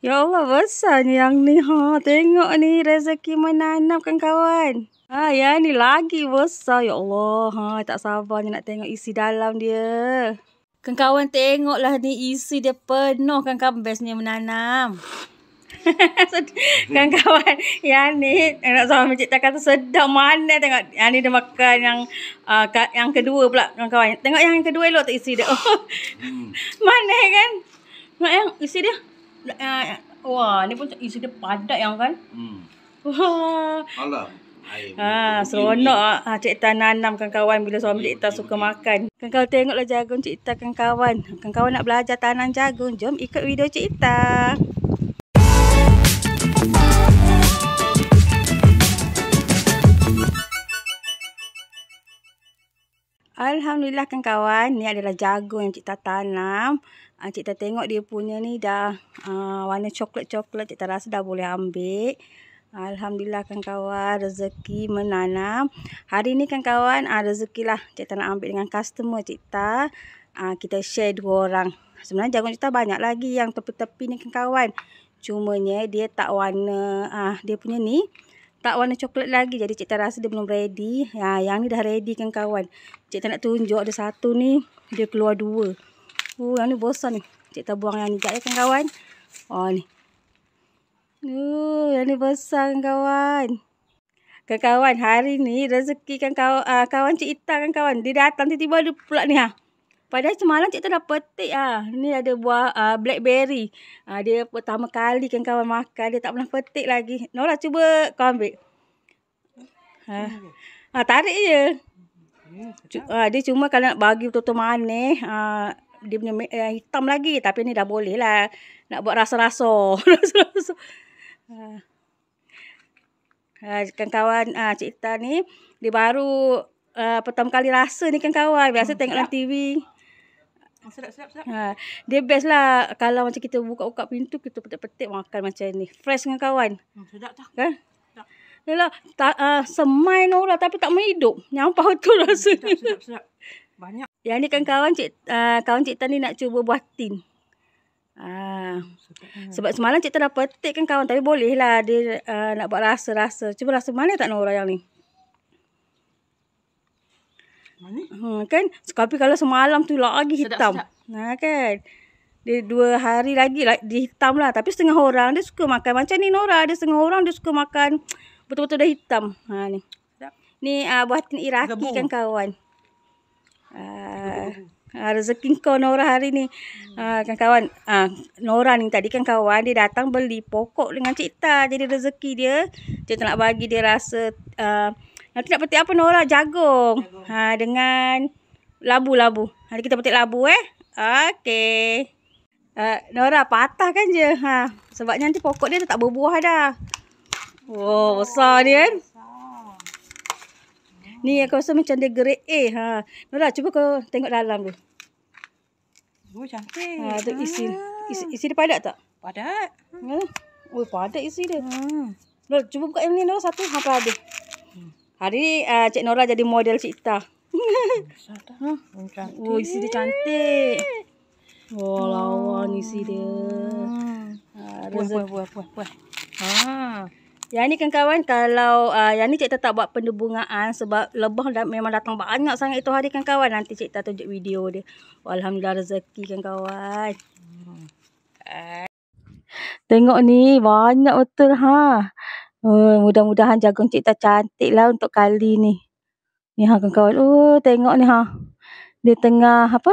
Ya Allah besar ni yang ni ha tengok ni rezeki menanam kan kawan. Ha ya ni lagi besar ya Allah ha tak sabar nak tengok isi dalam dia. Kan kawan tengoklah ni isi dia penuh kan kambes ni menanam. kan kawan yang ni nak sama macam tak kata sedap mana tengok yang ni dia makan yang uh, yang kedua pula kan kawan tengok yang kedua elok tak isi dia oh. Hmm. mana kan tengok yang isi dia uh, wah ni pun isu dia padat yang kan. Hmm. Alah. Ha, seronok ah ha, Cik Tan nanam kawan-kawan bila suami Cik Tan suka makan. Kan kau tengoklah jagung Cik Tan kawan-kawan. Kan kawan nak belajar tanam jagung, jom ikut video Cik Tan. Alhamdulillah kawan-kawan, ni adalah jagung yang Cikta tanam. Ah, Cikta tengok dia punya ni dah uh, warna coklat-coklat, Cikta rasa dah boleh ambil. Alhamdulillah kawan-kawan, rezeki menanam. Hari ni kawan-kawan, uh, ah, lah Cikta nak ambil dengan customer Cikta. Uh, kita share dua orang. Sebenarnya jagung kita banyak lagi yang tepi-tepi ni kawan-kawan. Cumanya dia tak warna, uh, dia punya ni tak warna coklat lagi. Jadi cik tak rasa dia belum ready. Ya, yang ni dah ready kan kawan. Cik tak nak tunjuk ada satu ni. Dia keluar dua. Uh, yang ni bosan ni. Cik tak buang yang ni sekejap ya kan kawan. Ha, oh ni. Uh, yang ni bosan kan kawan. Kan kawan hari ni rezeki kan kawan, uh, kawan cik Ita kan kawan. Dia datang tiba-tiba ada pula ni ha. Padahal semalam cik tu dah petik ah. Ni ada buah uh, blackberry. Uh, dia pertama kali kan kawan makan. Dia tak pernah petik lagi. Nora lah, cuba kau ambil. Ha. Ha, tarik je. Ha, dia cuma kalau nak bagi betul-betul manis. Ha, dia punya eh, hitam lagi. Tapi ni dah boleh lah. Nak buat rasa-rasa. Rasa-rasa. ha, kan kawan ha, cik Ita ni. Dia baru Uh, pertama kali rasa ni kan kawan biasa hmm, tengok dalam TV Sedap-sedap. Ah, ha, dia best lah kalau macam kita buka-buka pintu, kita petik-petik makan macam ni. Fresh dengan kawan. Hmm, sedap tak? Kan? Sedap. Yalah, ta, uh, semai ni orang tapi tak menghidup. Nyampah tu hmm, rasa. Sedap, sedap, sedap. Banyak. Yang ni kan kawan cik, uh, kawan cik Tani nak cuba buat tin. Ah. Hmm, sebab semalam cik Tani dah petik kan kawan. Tapi boleh lah dia uh, nak buat rasa-rasa. Cuba rasa mana tak Nora yang ni? Hmm, kan? Tapi kalau semalam tu lagi hitam. Sedap, sedap. Ha, kan? Dia dua hari lagi lah, dia hitam lah. Tapi setengah orang dia suka makan. Macam ni Nora. Dia setengah orang dia suka makan betul-betul dah hitam. Ha, ni. Sedap. Ni uh, ah, buah tin iraki kan kawan. Uh, rezeki kau Nora hari ni. Uh, kan kawan. Uh, Nora ni tadi kan kawan. Dia datang beli pokok dengan Cik Jadi rezeki dia. Cik nak bagi dia rasa... Uh, Nanti nak petik apa Nora? Jagung. Ha dengan labu-labu. hari kita petik labu eh. Okey. Uh, Nora patah kan je. Ha sebab nanti pokok dia tak berbuah dah. Wow, oh, besar ni kan. Ni aku rasa macam dia grade A. Ha. Nora, cuba kau tengok dalam tu. Oh, cantik. Ha, tu isi, isi. Isi dia padat tak? Padat. Ha. Oh, padat isi dia. Ha. Nora, cuba buka yang ni Nora satu. apa padat. Hari ni uh, Cik Nora jadi model Fikta. Besar dah. Oh, isi dia cantik. Oh, hmm. lawa ni isi dia. Puan, puan, puan, puan. Yang ni kan kawan, kalau uh, yang ni Cik tak buat pendebungaan sebab lebah dah, memang datang banyak sangat itu hari kan kawan. Nanti Cik Ta tunjuk video dia. Alhamdulillah rezeki kan kawan. Hmm. Tengok ni, banyak betul ha. Oh, mudah-mudahan jagung cikta cantik lah untuk kali ni. Ni ha kawan-kawan. Oh, tengok ni ha. Dia tengah apa?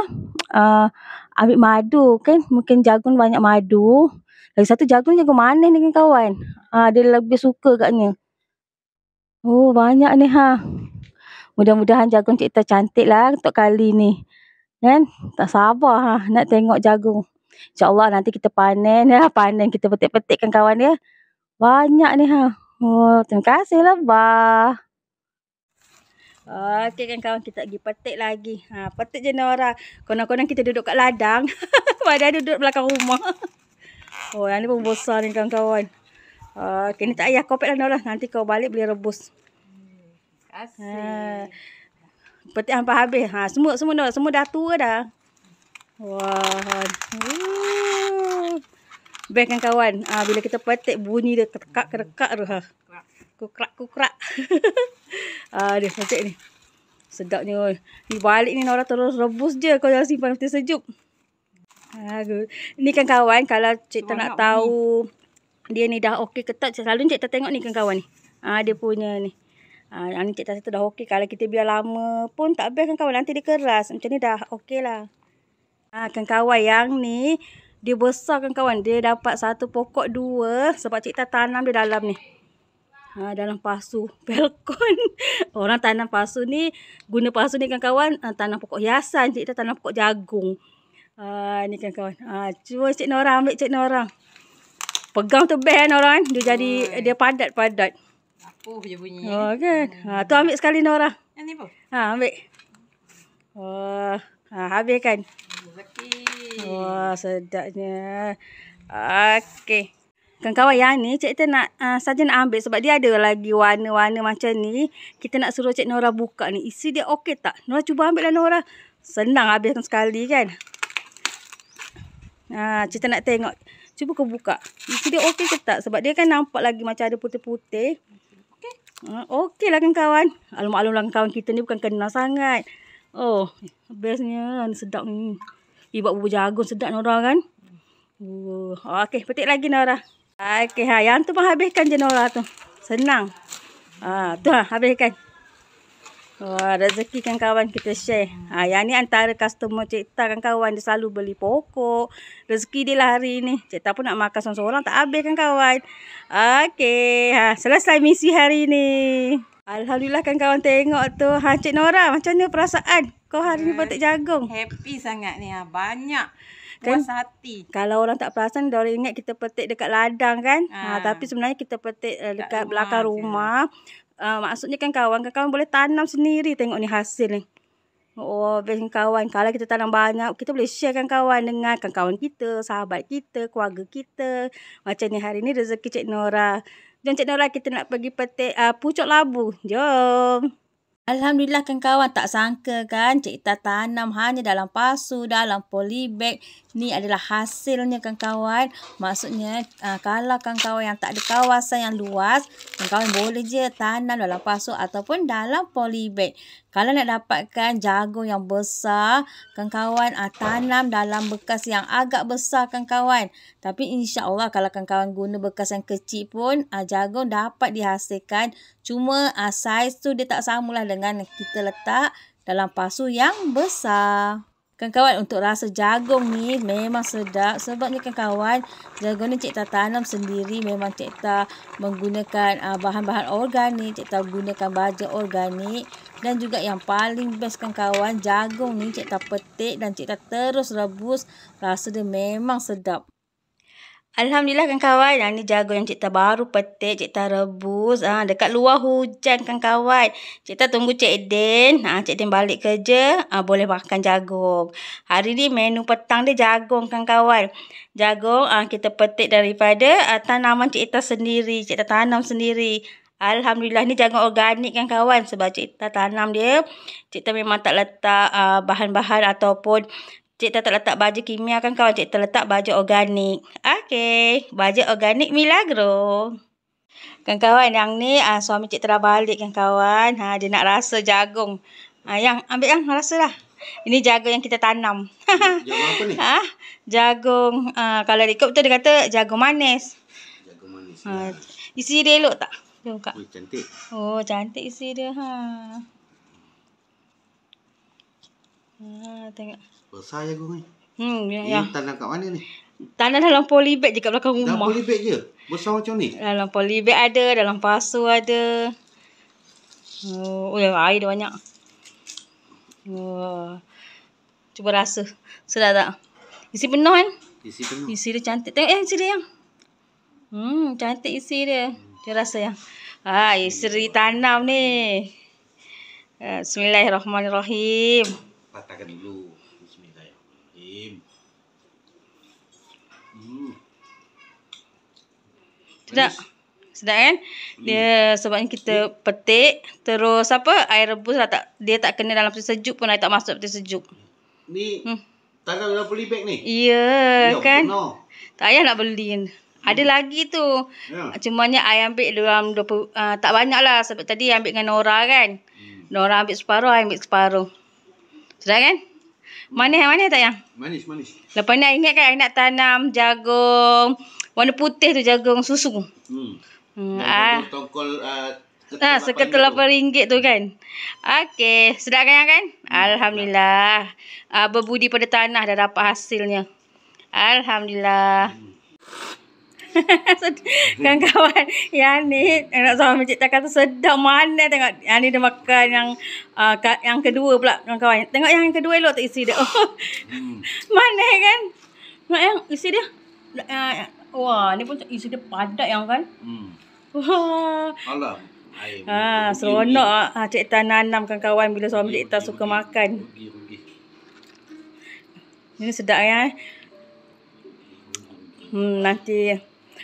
Uh, ambil madu kan. Mungkin jagung banyak madu. Lagi satu jagung jagung manis ni kan kawan. Uh, dia lebih suka katnya. Oh, banyak ni ha. Mudah-mudahan jagung cikta cantik lah untuk kali ni. Kan? Tak sabar ha nak tengok jagung. InsyaAllah nanti kita panen ya. Lah. Panen kita petik-petik kan kawan ya. Banyak ni ha. Oh, terima kasih lebah. Lah, Okey kan kawan kita pergi petik lagi. Ha, petik je Nora. Konon-konon kita duduk kat ladang. Padahal duduk belakang rumah. Oh, yang ni pun besar ni kawan-kawan. Uh, okay, ni tak payah kopek lah Nora. Nanti kau balik beli rebus. Hmm, kasih. Ha, petik sampai habis. Ha, semua, semua Nora. Semua dah tua dah. Wah. Wow. Uh. Bang kan kawan. Ah, bila kita petik bunyi dia terkak kerekak tu. Ha. Kukrak kukrak. ah, dia petik ni. Sedapnya. Ni balik ni Nora terus rebus je kau jangan simpan petik sejuk. Ah, good. Ni kan kawan kalau cik tak nak tahu dia ni dah okey ke tak. Selalu cik tak tengok ni kan kawan ni. Ah, dia punya ni. Ah, ha, ni cik tak tu dah okey. Kalau kita biar lama pun tak best kan kawan. Nanti dia keras. Macam ni dah okey lah. Ah, ha, kan kawan yang ni dia besar kan kawan. Dia dapat satu pokok dua. Sebab cik tanam dia dalam ni. Ha, dalam pasu. Pelkon. Orang tanam pasu ni. Guna pasu ni kan kawan. Eh, tanam pokok hiasan. Cik tanam pokok jagung. Uh, ni kan kawan. Ha, uh, cuba cik Nora ambil cik Nora. Pegang tu band orang. Dia jadi Oi. dia padat-padat. Apa je bunyi. Oh, eh? kan? Hmm. Ha, tu ambil sekali Nora. Ini ni pun? Ha, ambil. Uh, Ha, habis kan? Okay. Wah, sedapnya. Okey. Kawan-kawan yang ni, cik tu nak uh, saja nak ambil sebab dia ada lagi warna-warna macam ni. Kita nak suruh cik Nora buka ni. Isi dia okey tak? Nora cuba ambil lah Nora. Senang habiskan sekali kan? Ha, cik nak tengok. Cuba kau buka. Isi dia okey ke tak? Sebab dia kan nampak lagi macam ada putih-putih. Okey. Ha, okey lah kawan-kawan. Alam-alam kawan kita ni bukan kena sangat. Oh, bestnya ni sedap ni. Ibu buah jagung sedap Nora kan? Uh, okey, petik lagi Nora. Okey, ha, yang tu pun habiskan je Nora tu. Senang. Ha, tu ha, habiskan. Wah, oh, rezeki kan kawan kita share. Ha, yang ni antara customer Cikta kan kawan. Dia selalu beli pokok. Rezeki dia lah hari ni. Cikta pun nak makan seorang-seorang. Tak habis kan kawan. Okey. Ha, selesai misi hari ni. Alhamdulillah kan kawan tengok tu. Ha Cik Nora, macam mana perasaan kau hari ni petik eh, jagung? Happy sangat ni. Ha. Banyak. Kan? Puas hati. Kalau orang tak perasan, dia orang ingat kita petik dekat ladang kan? Ha, ha tapi sebenarnya kita petik uh, dekat rumah belakang rumah. Uh, maksudnya kan kawan, kawan boleh tanam sendiri tengok ni hasil ni. Oh, best kawan. Kalau kita tanam banyak, kita boleh share kan kawan dengan kawan kita, sahabat kita, keluarga kita. Macam ni hari ni rezeki Cik Nora. Jom Cik Nora kita nak pergi petik uh, ah, pucuk labu. Jom. Alhamdulillah kan kawan tak sangka kan Cik Ita tanam hanya dalam pasu, dalam polybag. Ni adalah hasilnya kan kawan. Maksudnya uh, kalau kan kawan yang tak ada kawasan yang luas, kan kawan boleh je tanam dalam pasu ataupun dalam polybag. Kalau nak dapatkan jagung yang besar, kawan-kawan ah, tanam dalam bekas yang agak besar kawan-kawan. Tapi insyaAllah kalau kawan-kawan guna bekas yang kecil pun, ah, jagung dapat dihasilkan. Cuma ah, saiz tu dia tak samalah dengan kita letak dalam pasu yang besar. Kawan-kawan untuk rasa jagung ni memang sedap sebabnya kawan-kawan jagung ni cikta tanam sendiri memang cikta menggunakan ah, bahan-bahan organik, cikta gunakan baja organik dan juga yang paling best kawan-kawan jagung ni cikta petik dan cikta terus rebus rasa dia memang sedap. Alhamdulillah kawan-kawan, ha, ni jagung yang Cikta baru petik, Cikta rebus. Ha, ah, dekat luar hujan kawan-kawan. Cikta tunggu Cik Din. Ha, Cik Din balik kerja, ha, boleh makan jagung. Hari ni menu petang dia jagung kawan-kawan. Jagung ha, kita petik daripada ha, tanaman Cikta sendiri. Cikta tanam sendiri. Alhamdulillah ni jagung organik kan kawan sebab cikta tanam dia. Cikta memang tak letak uh, bahan-bahan ataupun Cik tak letak baju kimia kan kawan. Cik letak baju organik. Okey. baju organik milagro. Kan kawan yang ni ah, suami cik telah balik kan kawan. Ha, dia nak rasa jagung. Ha, yang ambil yang rasa lah. Ini jagung yang kita tanam. Jagung apa ni? Ha? Jagung. Ha, kalau ikut tu dia kata jagung manis. Jagung manis. Ha. Isi dia elok tak? Jom kak. Oh, cantik. Oh cantik isi dia. Ha. Ah, tengok. Besar jagung ni. Hmm, ya, ya. Ini tanam kat mana ni? Tanam dalam polybag je kat belakang rumah. Dalam polybag je? Besar macam ni? Dalam polybag ada, dalam pasu ada. Oh, oh air dia banyak. Oh. Cuba rasa. Sedap tak? Isi penuh kan? Isi penuh. Isi dia cantik. Tengok eh, isi dia yang. Hmm, cantik isi dia. Cuba rasa yang. Ah, isteri tanam ni. Bismillahirrahmanirrahim. Bismillahirrahmanirrahim patahkan dulu Bismillahirrahmanirrahim hmm. Sedap Sedap kan hmm. Dia hmm. sebabnya kita petik Terus apa Air rebus lah tak Dia tak kena dalam peti sejuk pun Air tak masuk peti sejuk Ni hmm. Tak ada beli beg ni Ya yeah, kan no. Tak payah nak beli kan? ada hmm. lagi tu. Yeah. Cuma nya I ambil dalam 20, uh, ah, tak banyak lah. Sebab tadi I ambil dengan Nora kan. Hmm. Nora ambil separuh, I ambil separuh. Sudah kan? Manis manis tak yang? Manis, manis. Lepas ni ingat kan nak tanam jagung warna putih tu jagung susu. Hmm. Hmm. Ah. Tongkol uh, ah, ah seketul RM8 ringgit tu kan. Okey, sudah kan yang kan? Hmm. Alhamdulillah. Ah, berbudi pada tanah dah dapat hasilnya. Alhamdulillah. Hmm. Kawan-kawan ya, Yang ni Anak sama Encik tak kata Sedap mana tengok Yang ni dia makan Yang uh, yang kedua pula Kawan-kawan Tengok yang kedua Elok tak isi dia oh. hmm. Mana kan Tengok yang isi dia uh, Wah ni pun isi dia padat yang kan hmm. Wah Alam Ah, seronok ah. ah, Cik Tan nanam kawan-kawan bila suami Cik Tan suka makan. Ini sedap ya. Hmm, nanti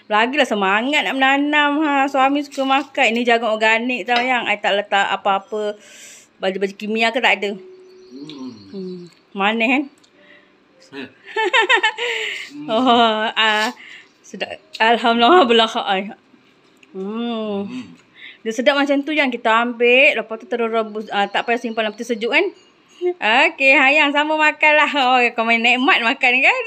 Lagilah semangat nak menanam ha. Suami suka makan. Ini jagung organik tau yang. Saya tak letak apa-apa. Baju-baju kimia ke tak ada. Hmm. Hmm. Manis kan? Hmm. oh, ah, sedap. Alhamdulillah belah kak hmm. hmm. Dia sedap macam tu yang kita ambil. Lepas tu terus rebus. Ah, tak payah simpan. Lepas tu sejuk kan? okay hayang sama makan lah Oh, kau main nikmat makan kan?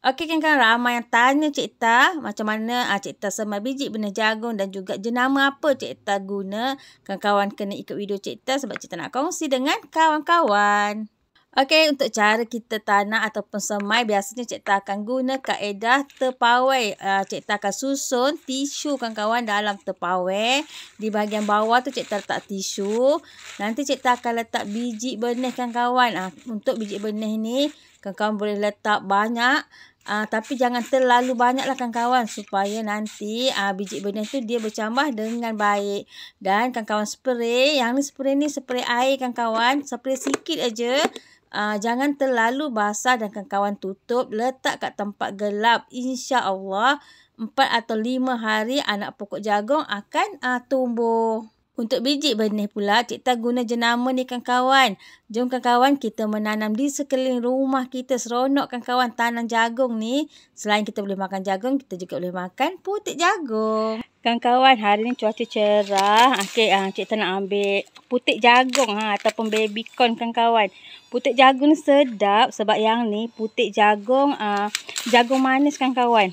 Okey kan kan ramai yang tanya Cik Ta macam mana ah, Cik Ta semai biji benih jagung dan juga jenama apa Cik Ta guna. Kawan-kawan kena ikut video Cik Ta sebab Cik Ta nak kongsi dengan kawan-kawan. Okey untuk cara kita tanam ataupun semai biasanya Cik Ta akan guna kaedah terpawai. Ah, Cik Ta akan susun tisu kawan-kawan dalam terpawai. Di bahagian bawah tu Cik Ta letak tisu. Nanti Cik Ta akan letak biji benih kawan-kawan. Ah, untuk biji benih ni Kawan-kawan boleh letak banyak. Uh, tapi jangan terlalu banyaklah kawan-kawan supaya nanti uh, biji benih tu dia bercambah dengan baik. Dan kawan-kawan spray, yang ni spray ni spray air kawan-kawan. Spray sikit aja. Uh, jangan terlalu basah dan kawan-kawan tutup. Letak kat tempat gelap. Insya Allah 4 atau 5 hari anak pokok jagung akan uh, tumbuh. Untuk biji benih pula, Cik Tan guna jenama ni kan kawan. Jom kan kawan kita menanam di sekeliling rumah kita. Seronok kan kawan tanam jagung ni. Selain kita boleh makan jagung, kita juga boleh makan putik jagung. Kan kawan, hari ni cuaca cerah. Okay, ah, Cik ah, Tan nak ambil putik jagung ha, ataupun baby corn kan kawan. Putik jagung sedap sebab yang ni putik jagung ah, jagung manis kan kawan.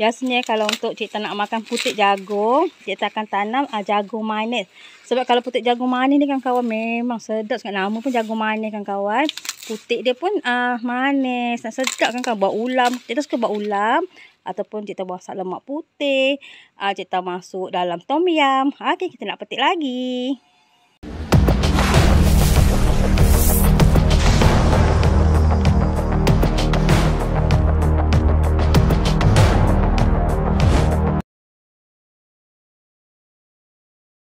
Biasanya kalau untuk cik nak makan putik jagung, cik akan tanam uh, ah, jagung manis. Sebab kalau putik jagung manis ni kan kawan memang sedap sangat. Nama pun jagung manis kan kawan. Putik dia pun uh, manis. Nak sedap kan kawan. Buat ulam. Cik suka buat ulam. Ataupun cik buat sak lemak putih. Uh, cik masuk dalam tom yam. Okey kita nak petik lagi.